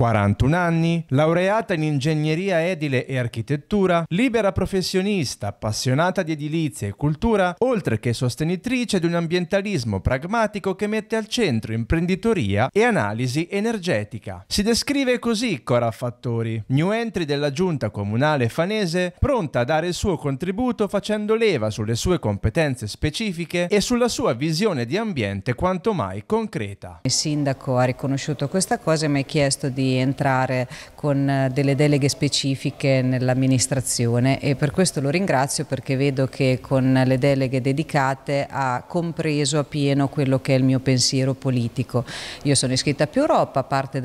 41 anni, laureata in ingegneria edile e architettura, libera professionista, appassionata di edilizia e cultura, oltre che sostenitrice di un ambientalismo pragmatico che mette al centro imprenditoria e analisi energetica. Si descrive così Cora Fattori, new entry della giunta comunale fanese, pronta a dare il suo contributo facendo leva sulle sue competenze specifiche e sulla sua visione di ambiente quanto mai concreta. Il sindaco ha riconosciuto questa cosa e mi ha chiesto di entrare con eh, delle deleghe specifiche nell'amministrazione e per questo lo ringrazio perché vedo che con le deleghe dedicate ha compreso appieno quello che è il mio pensiero politico. Io sono iscritta a Più Europa, parte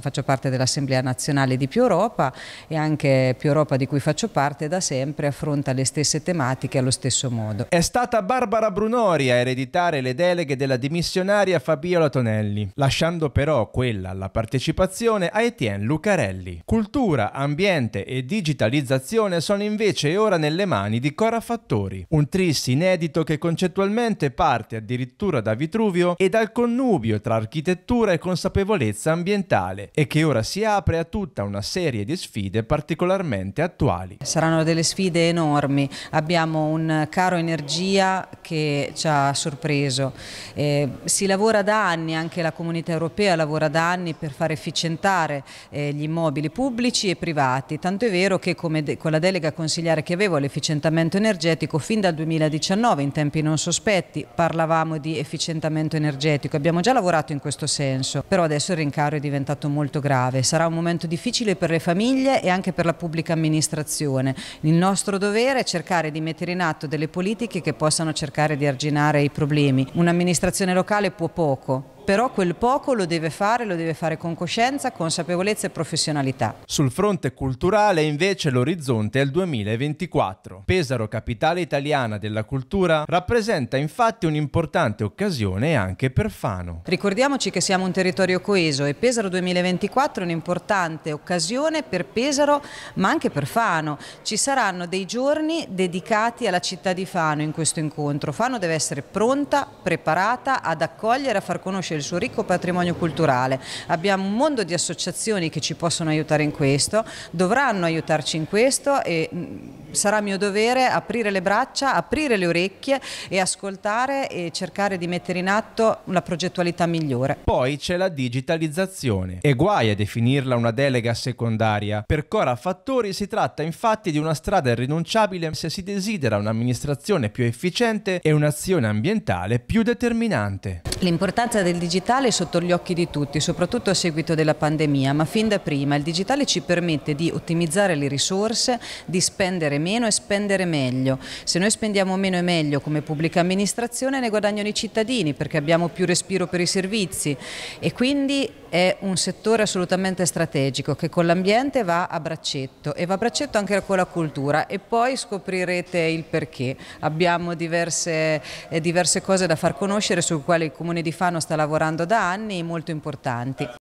faccio parte dell'Assemblea Nazionale di Più Europa e anche Più Europa di cui faccio parte da sempre affronta le stesse tematiche allo stesso modo. È stata Barbara Brunori a ereditare le deleghe della dimissionaria Fabiola Tonelli, lasciando però quella alla partecipazione attenzione a Etienne Lucarelli. Cultura, ambiente e digitalizzazione sono invece ora nelle mani di Cora Fattori, un tris inedito che concettualmente parte addirittura da Vitruvio e dal connubio tra architettura e consapevolezza ambientale e che ora si apre a tutta una serie di sfide particolarmente attuali. Saranno delle sfide enormi, abbiamo un caro energia che ci ha sorpreso, eh, si lavora da anni, anche la comunità europea lavora da anni per fare efficientare consultare eh, gli immobili pubblici e privati, tanto è vero che come con la delega consigliare che avevo l'efficientamento energetico fin dal 2019 in tempi non sospetti parlavamo di efficientamento energetico, abbiamo già lavorato in questo senso, però adesso il rincaro è diventato molto grave, sarà un momento difficile per le famiglie e anche per la pubblica amministrazione. Il nostro dovere è cercare di mettere in atto delle politiche che possano cercare di arginare i problemi. Un'amministrazione locale può poco, però quel poco lo deve fare, lo deve fare con coscienza, consapevolezza e professionalità. Sul fronte culturale invece l'orizzonte è il 2024. Pesaro, capitale italiana della cultura, rappresenta infatti un'importante occasione anche per Fano. Ricordiamoci che siamo un territorio coeso e Pesaro 2024 è un'importante occasione per Pesaro ma anche per Fano. Ci saranno dei giorni dedicati alla città di Fano in questo incontro. Fano deve essere pronta, preparata ad accogliere, a far conoscere il suo ricco patrimonio culturale. Abbiamo un mondo di associazioni che ci possono aiutare in questo, dovranno aiutarci in questo e mm, sarà mio dovere aprire le braccia, aprire le orecchie e ascoltare e cercare di mettere in atto una progettualità migliore. Poi c'è la digitalizzazione. E guai a definirla una delega secondaria. Per Cora Fattori si tratta infatti di una strada irrinunciabile se si desidera un'amministrazione più efficiente e un'azione ambientale più determinante. L'importanza del digitale è sotto gli occhi di tutti, soprattutto a seguito della pandemia, ma fin da prima il digitale ci permette di ottimizzare le risorse, di spendere meno e spendere meglio. Se noi spendiamo meno e meglio come pubblica amministrazione ne guadagnano i cittadini perché abbiamo più respiro per i servizi e quindi è un settore assolutamente strategico che con l'ambiente va a braccetto e va a braccetto anche con la cultura e poi scoprirete il perché. Abbiamo diverse, eh, diverse cose da far conoscere su quali il Comune di Fano sta lavorando da anni molto importanti.